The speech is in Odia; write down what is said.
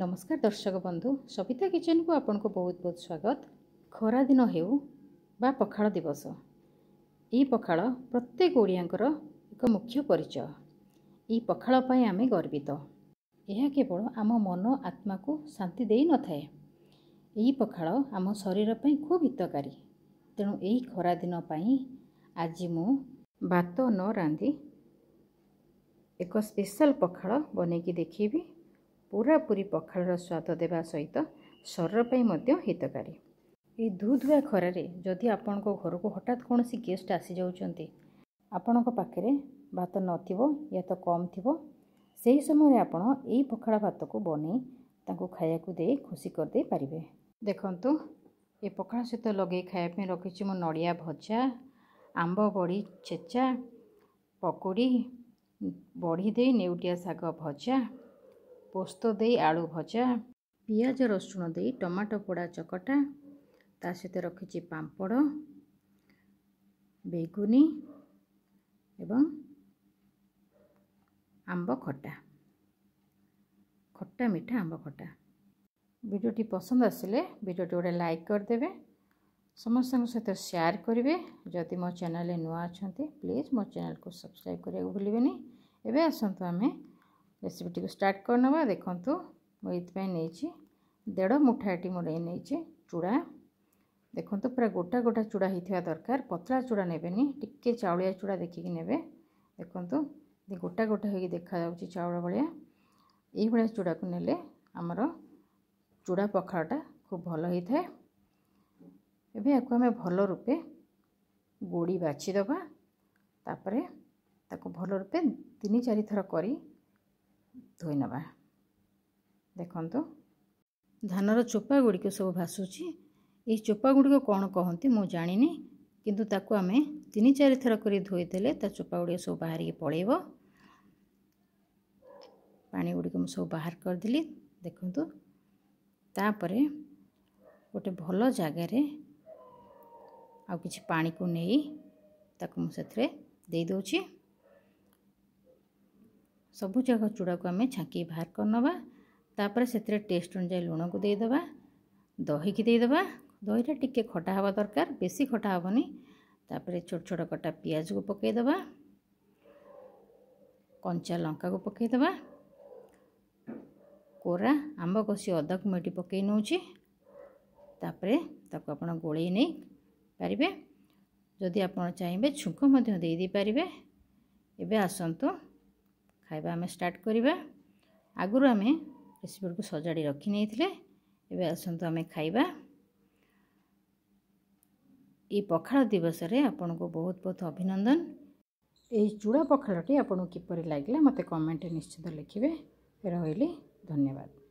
ନମସ୍କାର ଦର୍ଶକ ବନ୍ଧୁ ସବିତା କିଚେନକୁ ଆପଣଙ୍କୁ ବହୁତ ବହୁତ ସ୍ୱାଗତ ଖରାଦିନ ହେଉ ବା ପଖାଳ ଦିବସ ଏହି ପଖାଳ ପ୍ରତ୍ୟେକ ଓଡ଼ିଆଙ୍କର ଏକ ମୁଖ୍ୟ ପରିଚୟ ଏହି ପଖାଳ ପାଇଁ ଆମେ ଗର୍ବିତ ଏହା କେବଳ ଆମ ମନ ଆତ୍ମାକୁ ଶାନ୍ତି ଦେଇନଥାଏ ଏହି ପଖାଳ ଆମ ଶରୀର ପାଇଁ ଖୁବ୍ ହିତକାରୀ ତେଣୁ ଏହି ଖରାଦିନ ପାଇଁ ଆଜି ମୁଁ ଭାତ ନ ରାନ୍ଧି ଏକ ସ୍ପେଶାଲ୍ ପଖାଳ ବନେଇକି ଦେଖେଇବି ପୁରାପୁରି ପଖାଳର ସ୍ୱାଦ ଦେବା ସହିତ ଶରୀର ପାଇଁ ମଧ୍ୟ ହିତକାରୀ ଏହି ଧୁଧୁଆ ଖରାରେ ଯଦି ଆପଣଙ୍କ ଘରକୁ ହଠାତ୍ କୌଣସି ଗେଷ୍ଟ ଆସିଯାଉଛନ୍ତି ଆପଣଙ୍କ ପାଖରେ ଭାତ ନଥିବ ୟା ତ କମ୍ ଥିବ ସେହି ସମୟରେ ଆପଣ ଏଇ ପଖାଳ ଭାତକୁ ବନେଇ ତାଙ୍କୁ ଖାଇବାକୁ ଦେଇ ଖୁସି କରିଦେଇ ପାରିବେ ଦେଖନ୍ତୁ ଏ ପଖାଳ ସହିତ ଲଗେଇ ଖାଇବା ପାଇଁ ରଖିଛି ମୁଁ ନଡ଼ିଆ ଭଜା ଆମ୍ବ ବଡ଼ି ଛେଚା ପକୁଡ଼ି ବଢ଼ି ଦେଇ ନେଉଟିଆ ଶାଗ ଭଜା ପୋସ୍ତ ଦେଇ ଆଳୁ ଭଜା ପିଆଜ ରସୁଣ ଦେଇ ଟମାଟୋ ପୋଡ଼ା ଚକଟା ତା ସହିତ ରଖିଛି ପାମ୍ପଡ଼ ବେଗୁନି ଏବଂ ଆମ୍ବ ଖଟା ଖଟା ମିଠା ଆମ୍ବ ଖଟା ଭିଡ଼ିଓଟି ପସନ୍ଦ ଆସିଲେ ଭିଡ଼ିଓଟି ଗୋଟେ ଲାଇକ୍ କରିଦେବେ ସମସ୍ତଙ୍କ ସହିତ ସେୟାର କରିବେ ଯଦି ମୋ ଚ୍ୟାନେଲରେ ନୂଆ ଅଛନ୍ତି ପ୍ଲିଜ୍ ମୋ ଚ୍ୟାନେଲକୁ ସବସ୍କ୍ରାଇବ୍ କରିବାକୁ ଭୁଲିବେନି ଏବେ ଆସନ୍ତୁ ଆମେ ରେସିପିଟିକୁ ଷ୍ଟାର୍ଟ କରିନେବା ଦେଖନ୍ତୁ ମୁଁ ଏଇଥିପାଇଁ ନେଇଛି ଦେଢ଼ ମୁଠାଟି ମୁଁ ନେଇ ନେଇଛି ଚୁଡ଼ା ଦେଖନ୍ତୁ ପୁରା ଗୋଟା ଗୋଟା ଚୁଡ଼ା ହେଇଥିବା ଦରକାର ପତଳା ଚୁଡ଼ା ନେବେନି ଟିକେ ଚାଉଳିଆ ଚୁଡ଼ା ଦେଖିକି ନେବେ ଦେଖନ୍ତୁ ଗୋଟା ଗୋଟା ହେଇକି ଦେଖାଯାଉଛି ଚାଉଳ ଭଳିଆ ଏଇଭଳିଆ ଚୁଡ଼ାକୁ ନେଲେ ଆମର ଚୁଡ଼ା ପଖାଳଟା ଖୁବ୍ ଭଲ ହେଇଥାଏ ଏବେ ୟାକୁ ଆମେ ଭଲ ରୂପେ ଗୋଡ଼ି ବାଛିଦେବା ତାପରେ ତାକୁ ଭଲ ରୂପେ ତିନି ଚାରିଥର କରି ଧୋଇ ନେବା ଦେଖନ୍ତୁ ଧାନର ଚୋପା ଗୁଡ଼ିକ ସବୁ ଭାସୁଛି ଏହି ଚୋପା ଗୁଡ଼ିକ କ'ଣ କହନ୍ତି ମୁଁ ଜାଣିନି କିନ୍ତୁ ତାକୁ ଆମେ ତିନି ଚାରି ଥର କରି ଧୋଇଦେଲେ ତା ଚୋପା ଗୁଡ଼ିକ ସବୁ ବାହାରିକି ପଳେଇବ ପାଣି ଗୁଡ଼ିକ ମୁଁ ସବୁ ବାହାର କରିଦେଲି ଦେଖନ୍ତୁ ତାପରେ ଗୋଟେ ଭଲ ଜାଗାରେ ଆଉ କିଛି ପାଣିକୁ ନେଇ ତାକୁ ମୁଁ ସେଥିରେ ଦେଇଦେଉଛି ସବୁଯାକ ଚୁଡ଼ାକୁ ଆମେ ଛାଙ୍କି ବାହାର କରିନେବା ତାପରେ ସେଥିରେ ଟେଷ୍ଟ ଅନୁଯାୟୀ ଲୁଣକୁ ଦେଇଦେବା ଦହିକି ଦେଇଦେବା ଦହିଟା ଟିକିଏ ଖଟା ହେବା ଦରକାର ବେଶୀ ଖଟା ହେବନି ତାପରେ ଛୋଟ ଛୋଟ କଟା ପିଆଜକୁ ପକାଇଦେବା କଞ୍ଚା ଲଙ୍କାକୁ ପକାଇଦେବା କୋରା ଆମ୍ବ କଷି ଅଦାକୁ ମୁଁ ଏଠି ପକାଇ ନେଉଛି ତାପରେ ତାକୁ ଆପଣ ଗୋଳେଇ ନେଇ ପାରିବେ ଯଦି ଆପଣ ଚାହିଁବେ ଛୁଙ୍କ ମଧ୍ୟ ଦେଇ ଦେଇପାରିବେ ଏବେ ଆସନ୍ତୁ ଖାଇବା ଆମେ ଷ୍ଟାର୍ଟ କରିବା ଆଗରୁ ଆମେ ରେସିପିକୁ ସଜାଡ଼ି ରଖି ନେଇଥିଲେ ଏବେ ଆସନ୍ତୁ ଆମେ ଖାଇବା ଏ ପଖାଳ ଦିବସରେ ଆପଣଙ୍କୁ ବହୁତ ବହୁତ ଅଭିନନ୍ଦନ ଏହି ଚୂଡ଼ା ପଖାଳଟି ଆପଣଙ୍କୁ କିପରି ଲାଗିଲା ମୋତେ କମେଣ୍ଟରେ ନିଶ୍ଚିତ ଲେଖିବେ ରହିଲି ଧନ୍ୟବାଦ